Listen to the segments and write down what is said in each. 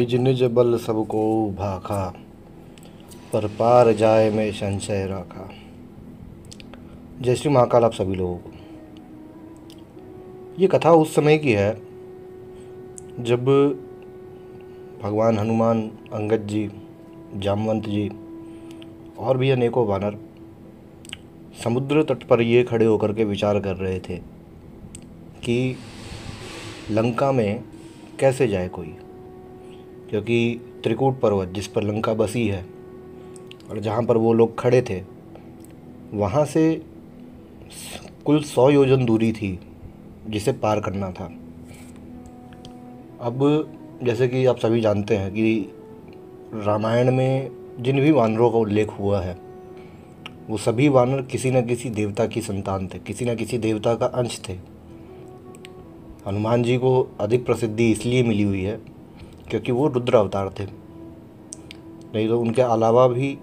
निज निज बल सबको भाखा पर पार जाए में संशय राखा जय श्री महाकाल आप सभी लोगों को ये कथा उस समय की है जब भगवान हनुमान अंगद जी जामवंत जी और भी अनेकों वानर समुद्र तट पर ये खड़े होकर के विचार कर रहे थे कि लंका में कैसे जाए कोई जो कि त्रिकूट पर्वत जिस पर लंका बसी है और जहाँ पर वो लोग खड़े थे वहाँ से कुल सौ योजन दूरी थी जिसे पार करना था अब जैसे कि आप सभी जानते हैं कि रामायण में जिन भी वानरों का उल्लेख हुआ है वो सभी वानर किसी न किसी देवता की संतान थे किसी न किसी देवता का अंश थे हनुमान जी को अधिक प्रसिद्धि इसलिए मिली हुई है क्योंकि वो रुद्र अवतार थे नहीं तो उनके अलावा भी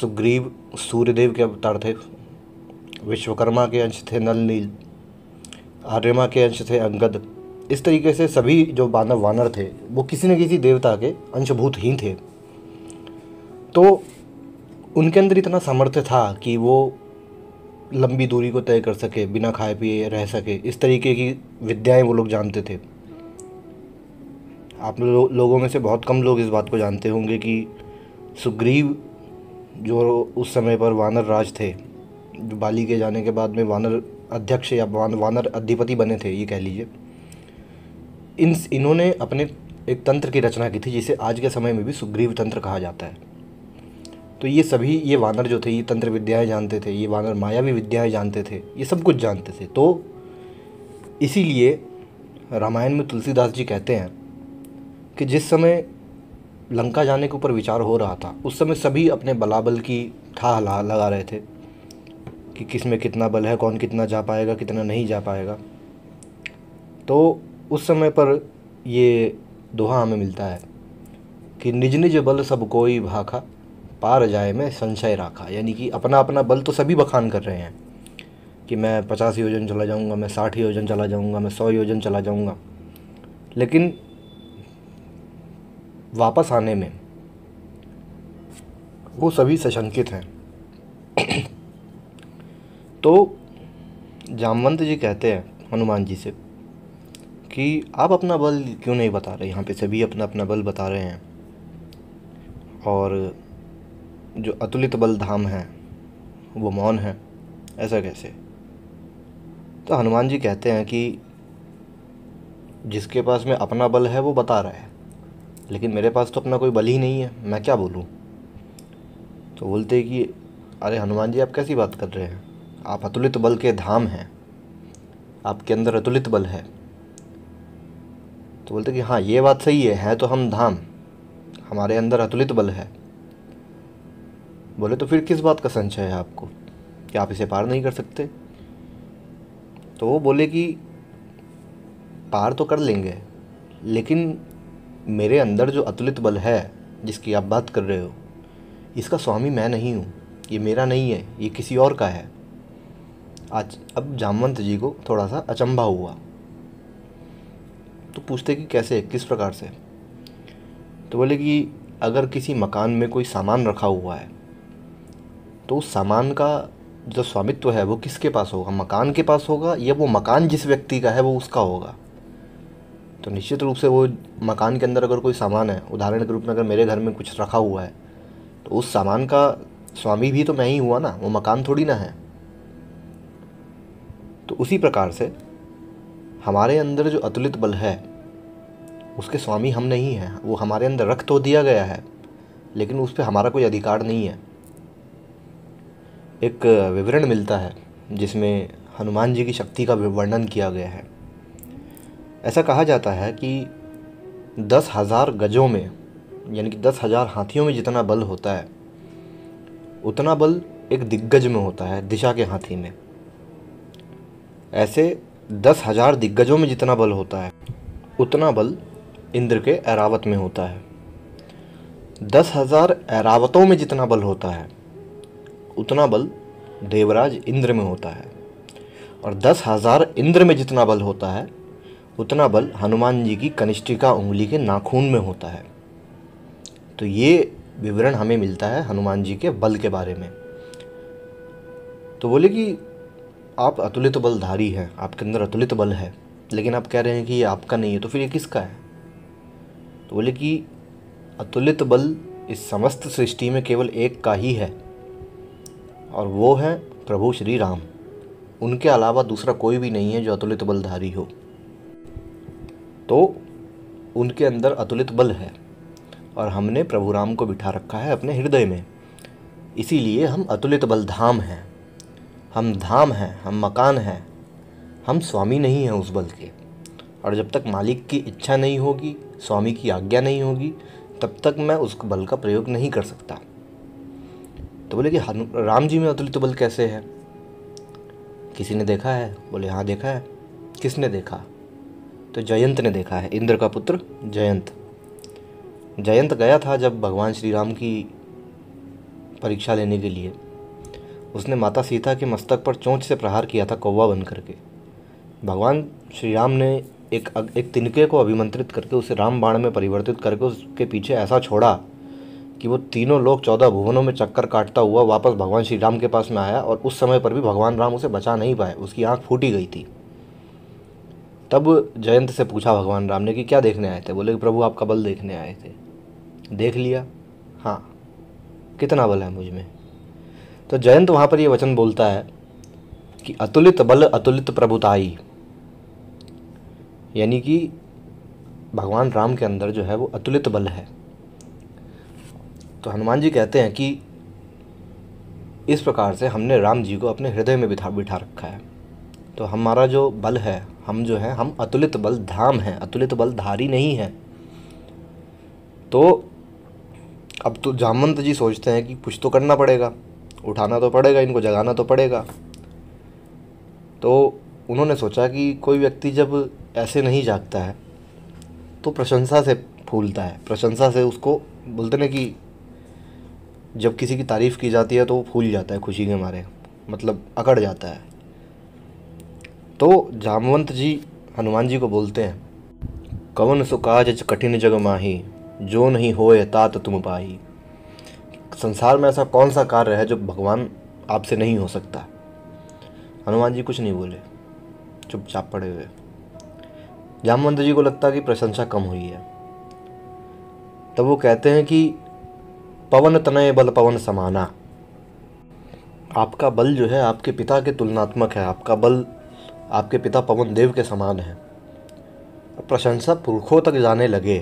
सुग्रीव सूर्यदेव के अवतार थे विश्वकर्मा के अंश थे नल नील आर्यमा के अंश थे अंगद इस तरीके से सभी जो बानव वानर थे वो किसी न किसी देवता के अंशभूत ही थे तो उनके अंदर इतना सामर्थ्य था कि वो लंबी दूरी को तय कर सके बिना खाए पिए रह सके इस तरीके की विद्याएं वो लोग जानते थे आप लो, लोगों में से बहुत कम लोग इस बात को जानते होंगे कि सुग्रीव जो उस समय पर वानर राज थे जो बाली के जाने के बाद में वानर अध्यक्ष या वान, वानर अधिपति बने थे ये कह लीजिए इन इन्होंने अपने एक तंत्र की रचना की थी जिसे आज के समय में भी सुग्रीव तंत्र कहा जाता है तो ये सभी ये वानर जो थे ये तंत्र विद्याएं जानते थे ये वानर मायावी विद्याएं जानते थे ये सब कुछ जानते थे तो इसीलिए रामायण में तुलसीदास जी कहते हैं कि जिस समय लंका जाने के ऊपर विचार हो रहा था उस समय सभी अपने बलाबल की ठाह लगा रहे थे कि किस में कितना बल है कौन कितना जा पाएगा कितना नहीं जा पाएगा तो उस समय पर ये दोहा हमें मिलता है कि निज निज बल सब कोई भाखा पार जाए में संशय राखा यानी कि अपना अपना बल तो सभी बखान कर रहे हैं कि मैं पचास योजन चला जाऊंगा मैं साठ योजन चला जाऊंगा मैं सौ योजन चला जाऊंगा लेकिन वापस आने में वो सभी सशंकित हैं तो जामवंत जी कहते हैं हनुमान जी से कि आप अपना बल क्यों नहीं बता रहे यहाँ पे सभी अपना अपना बल बता रहे हैं और जो अतुलित बल धाम है वो मौन है ऐसा कैसे तो हनुमान जी कहते हैं कि जिसके पास में अपना बल है वो बता रहा है लेकिन मेरे पास तो अपना कोई बल ही नहीं है मैं क्या बोलूँ तो बोलते कि अरे हनुमान जी आप कैसी बात कर रहे हैं आप अतुलित बल के धाम हैं आपके अंदर अतुलित बल है तो बोलते कि हाँ ये बात सही है है तो हम धाम हमारे अंदर अतुलित बल है बोले तो फिर किस बात का संशय है आपको कि आप इसे पार नहीं कर सकते तो वो बोले कि पार तो कर लेंगे लेकिन मेरे अंदर जो अतुलित बल है जिसकी आप बात कर रहे हो इसका स्वामी मैं नहीं हूँ ये मेरा नहीं है ये किसी और का है आज अब जामवंत जी को थोड़ा सा अचंभा हुआ तो पूछते कि कैसे किस प्रकार से तो बोले कि अगर किसी मकान में कोई सामान रखा हुआ है तो उस सामान का जो स्वामित्व है वो किसके पास होगा मकान के पास होगा या वो मकान जिस व्यक्ति का है वो उसका होगा तो निश्चित रूप से वो मकान के अंदर अगर कोई सामान है उदाहरण के रूप में अगर मेरे घर में कुछ रखा हुआ है तो उस सामान का स्वामी भी तो मैं ही हुआ ना वो मकान थोड़ी ना है तो उसी प्रकार से हमारे अंदर जो अतुलित बल है उसके स्वामी हम नहीं हैं वो हमारे अंदर रख तो दिया गया है लेकिन उस पर हमारा कोई अधिकार नहीं है एक विवरण मिलता है जिसमें हनुमान जी की शक्ति का वर्णन किया गया है ऐसा कहा जाता है कि दस हज़ार गजों में यानी कि दस हज़ार हाथियों में जितना बल होता है उतना बल एक दिग्गज में होता है दिशा के हाथी में ऐसे दस हज़ार दिग्गजों में जितना बल होता है उतना बल इंद्र के एरावत में होता है दस हज़ार एरावतों में जितना बल होता है उतना बल देवराज इंद्र में होता है और दस हज़ार इंद्र में जितना बल होता है उतना बल हनुमान जी की कनिष्ठिका उंगली के नाखून में होता है तो ये विवरण हमें मिलता है हनुमान जी के बल के बारे में तो बोले कि आप अतुलित तो बलधारी हैं आपके अंदर अतुलित तो बल है लेकिन आप कह रहे हैं कि ये आपका नहीं है तो फिर ये किसका है तो बोले कि अतुलित बल इस समस्त सृष्टि में केवल एक का ही है और वो है प्रभु श्री राम उनके अलावा दूसरा कोई भी नहीं है जो अतुलित बलधारी हो तो उनके अंदर अतुलित बल है और हमने प्रभु राम को बिठा रखा है अपने हृदय में इसीलिए हम अतुलित बल धाम हैं हम धाम हैं हम मकान हैं हम स्वामी नहीं हैं उस बल के और जब तक मालिक की इच्छा नहीं होगी स्वामी की आज्ञा नहीं होगी तब तक मैं उस बल का प्रयोग नहीं कर सकता तो बोले कि राम जी में अतुलित बल कैसे है किसी ने देखा है बोले हाँ देखा है किसने देखा तो जयंत ने देखा है इंद्र का पुत्र जयंत जयंत गया था जब भगवान श्री राम की परीक्षा लेने के लिए उसने माता सीता के मस्तक पर चोंच से प्रहार किया था कौवा बन करके भगवान श्री राम ने एक एक तिनके को अभिमंत्रित करके उसे राम बाण में परिवर्तित करके उसके पीछे ऐसा छोड़ा कि वो तीनों लोग चौदह भुवनों में चक्कर काटता हुआ वापस भगवान श्री राम के पास में आया और उस समय पर भी भगवान राम उसे बचा नहीं पाए उसकी आँख फूटी गई थी तब जयंत से पूछा भगवान राम ने कि क्या देखने आए थे बोले कि प्रभु आपका बल देखने आए थे देख लिया हाँ कितना बल है मुझ में तो जयंत वहाँ पर ये वचन बोलता है कि अतुलित बल अतुलित प्रभुताई यानी कि भगवान राम के अंदर जो है वो अतुलित बल है तो हनुमान जी कहते हैं कि इस प्रकार से हमने राम जी को अपने हृदय में बिठा बिठा रखा है तो हमारा जो बल है हम जो है हम अतुलित बल धाम हैं अतुलित बल धारी नहीं है तो अब तो जामवंत जी सोचते हैं कि कुछ तो करना पड़ेगा उठाना तो पड़ेगा इनको जगाना तो पड़ेगा तो उन्होंने सोचा कि कोई व्यक्ति जब ऐसे नहीं जागता है तो प्रशंसा से फूलता है प्रशंसा से उसको बोलते ना कि जब किसी की तारीफ़ की जाती है तो वो फूल जाता है खुशी के मारे मतलब अकड़ जाता है तो जामवंत जी हनुमान जी को बोलते हैं कवन सुकाज कठिन जग माही जो नहीं हो तात तुम पाही संसार में ऐसा कौन सा कार्य है जो भगवान आपसे नहीं हो सकता हनुमान जी कुछ नहीं बोले चुपचाप पड़े हुए जामवंत जी को लगता कि प्रशंसा कम हुई है तब वो कहते हैं कि पवन तनय बल पवन समाना आपका बल जो है आपके पिता के तुलनात्मक है आपका बल आपके पिता पवन देव के समान हैं प्रशंसा पुरखों तक जाने लगे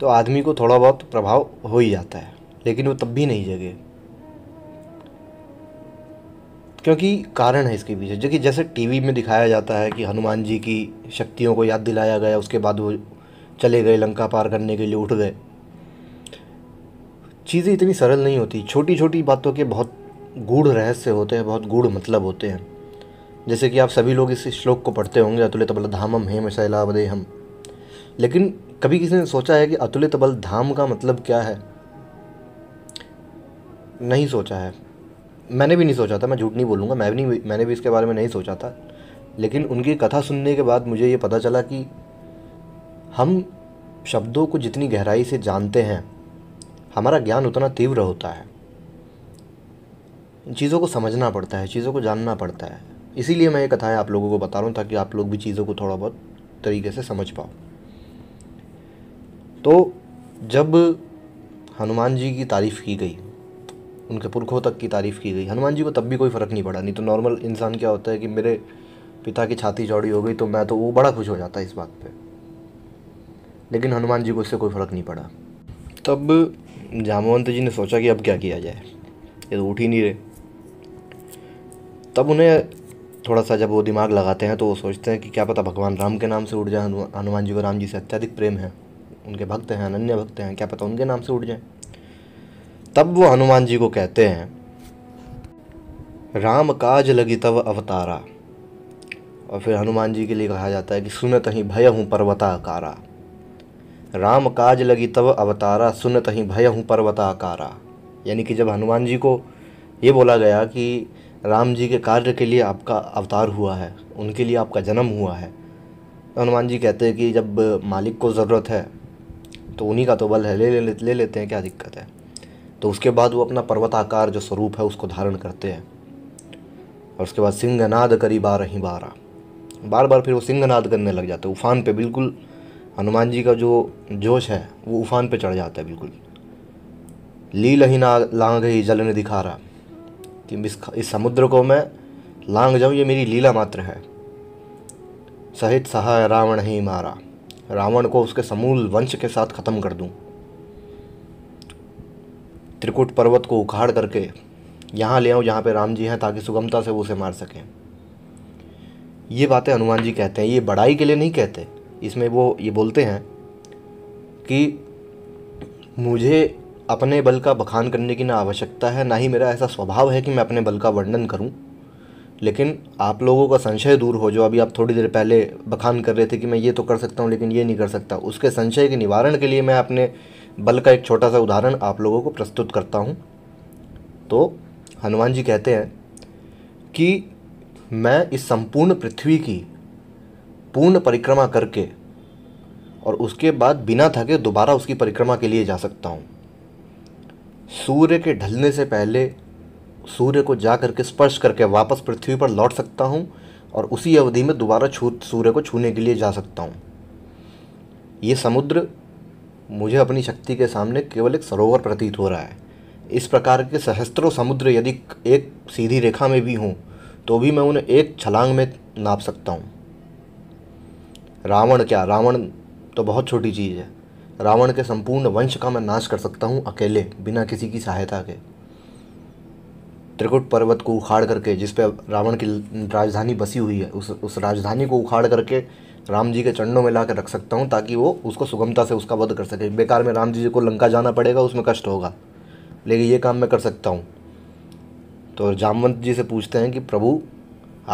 तो आदमी को थोड़ा बहुत प्रभाव हो ही जाता है लेकिन वो तब भी नहीं जगे क्योंकि कारण है इसके पीछे जो कि जैसे टीवी में दिखाया जाता है कि हनुमान जी की शक्तियों को याद दिलाया गया उसके बाद वो चले गए लंका पार करने के लिए उठ गए चीज़ें इतनी सरल नहीं होती छोटी छोटी बातों के बहुत गूढ़ रहस्य होते हैं बहुत गूढ़ मतलब होते हैं जैसे कि आप सभी लोग इस श्लोक को पढ़ते होंगे अतुलित बल धामम हेम दे हम लेकिन कभी किसी ने सोचा है कि अतुलित तबल धाम का मतलब क्या है नहीं सोचा है मैंने भी नहीं सोचा था मैं झूठ नहीं बोलूँगा मैं भी नहीं मैंने भी इसके बारे में नहीं सोचा था लेकिन उनकी कथा सुनने के बाद मुझे ये पता चला कि हम शब्दों को जितनी गहराई से जानते हैं हमारा ज्ञान उतना तीव्र होता है चीज़ों को समझना पड़ता है चीज़ों को जानना पड़ता है इसीलिए मैं ये कथाएं आप लोगों को बता रहा हूँ ताकि आप लोग भी चीज़ों को थोड़ा बहुत तरीके से समझ पाओ तो जब हनुमान जी की तारीफ़ की गई उनके पुरखों तक की तारीफ़ की गई हनुमान जी को तब भी कोई फ़र्क नहीं पड़ा नहीं तो नॉर्मल इंसान क्या होता है कि मेरे पिता की छाती चौड़ी हो गई तो मैं तो वो बड़ा खुश हो जाता इस बात पर लेकिन हनुमान जी को इससे कोई फ़र्क नहीं पड़ा तब जामवंत जी ने सोचा कि अब क्या किया जाए ये तो उठ ही नहीं रहे तब उन्हें थोड़ा सा जब वो दिमाग लगाते हैं तो वो सोचते हैं कि क्या पता भगवान राम के नाम से उठ जाए हनुमान जी को राम जी से अत्यधिक प्रेम है उनके भक्त हैं अनन्य भक्त हैं क्या पता उनके नाम से उठ जाए तब वो हनुमान जी को कहते हैं राम काज लगी तब अवतारा और फिर हनुमान जी के लिए कहा जाता है कि सुन तही भय हूँ पर्वताकारा राम काज लगी तब अवतारा सुन तही भय हूँ पर्वताकारा यानी कि जब हनुमान जी को ये बोला गया कि राम जी के कार्य के लिए आपका अवतार हुआ है उनके लिए आपका जन्म हुआ है हनुमान जी कहते हैं कि जब मालिक को ज़रूरत है तो उन्हीं का तो बल है ले ले, ले लेते हैं क्या दिक्कत है तो उसके बाद वो अपना पर्वताकार जो स्वरूप है उसको धारण करते हैं और उसके बाद सिंहनाद करी बार ही बारा बार बार फिर वो सिंहनाद करने लग जाते उफान पे बिल्कुल हनुमान जी का जो जोश है वो उफान पे चढ़ जाता है बिल्कुल लील ही ना लांग ही जल ने दिखा रहा कि इस, समुद्र को मैं लांग जाऊं ये मेरी लीला मात्र है सहित सहा रावण ही मारा रावण को उसके समूल वंश के साथ ख़त्म कर दूं त्रिकुट पर्वत को उखाड़ करके यहाँ ले आऊँ जहाँ पे राम जी हैं ताकि सुगमता से वो उसे मार सकें ये बातें हनुमान जी कहते हैं ये बड़ाई के लिए नहीं कहते इसमें वो ये बोलते हैं कि मुझे अपने बल का बखान करने की ना आवश्यकता है ना ही मेरा ऐसा स्वभाव है कि मैं अपने बल का वर्णन करूं लेकिन आप लोगों का संशय दूर हो जो अभी आप थोड़ी देर पहले बखान कर रहे थे कि मैं ये तो कर सकता हूँ लेकिन ये नहीं कर सकता उसके संशय के निवारण के लिए मैं अपने बल का एक छोटा सा उदाहरण आप लोगों को प्रस्तुत करता हूँ तो हनुमान जी कहते हैं कि मैं इस संपूर्ण पृथ्वी की पूर्ण परिक्रमा करके और उसके बाद बिना थके दोबारा उसकी परिक्रमा के लिए जा सकता हूँ सूर्य के ढलने से पहले सूर्य को जा करके स्पर्श करके वापस पृथ्वी पर लौट सकता हूँ और उसी अवधि में दोबारा छू सूर्य को छूने के लिए जा सकता हूँ ये समुद्र मुझे अपनी शक्ति के सामने केवल एक सरोवर प्रतीत हो रहा है इस प्रकार के सहस्त्रों समुद्र यदि एक सीधी रेखा में भी हों तो भी मैं उन्हें एक छलांग में नाप सकता हूँ रावण क्या रावण तो बहुत छोटी चीज़ है रावण के संपूर्ण वंश का मैं नाश कर सकता हूँ अकेले बिना किसी की सहायता के त्रिकुट पर्वत को उखाड़ करके जिस पर रावण की राजधानी बसी हुई है उस उस राजधानी को उखाड़ करके राम जी के चरणों में ला कर रख सकता हूँ ताकि वो उसको सुगमता से उसका वध कर सके बेकार में राम जी को लंका जाना पड़ेगा उसमें कष्ट होगा लेकिन ये काम मैं कर सकता हूँ तो जामवंत जी से पूछते हैं कि प्रभु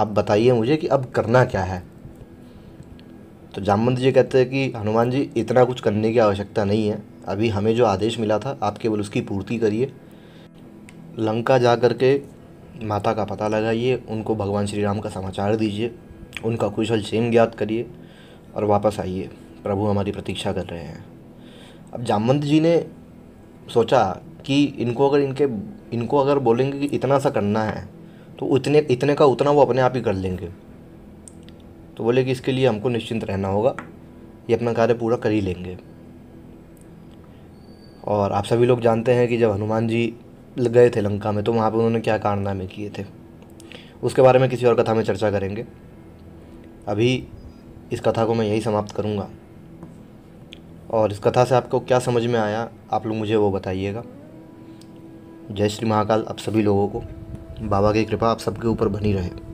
आप बताइए मुझे कि अब करना क्या है तो जामवंत जी कहते हैं कि हनुमान जी इतना कुछ करने की आवश्यकता नहीं है अभी हमें जो आदेश मिला था आप केवल उसकी पूर्ति करिए लंका जा कर के माता का पता लगाइए उनको भगवान श्री राम का समाचार दीजिए उनका कुशल क्षेम ज्ञात करिए और वापस आइए प्रभु हमारी प्रतीक्षा कर रहे हैं अब जामवंत जी ने सोचा कि इनको अगर इनके इनको अगर बोलेंगे कि इतना सा करना है तो उतने इतने का उतना वो अपने आप ही कर लेंगे तो बोले कि इसके लिए हमको निश्चिंत रहना होगा ये अपना कार्य पूरा कर ही लेंगे और आप सभी लोग जानते हैं कि जब हनुमान जी गए थे लंका में तो वहाँ पर उन्होंने क्या कारनामे किए थे उसके बारे में किसी और कथा में चर्चा करेंगे अभी इस कथा को मैं यही समाप्त करूँगा और इस कथा से आपको क्या समझ में आया आप लोग मुझे वो बताइएगा जय श्री महाकाल आप सभी लोगों को बाबा की कृपा आप सबके ऊपर बनी रहे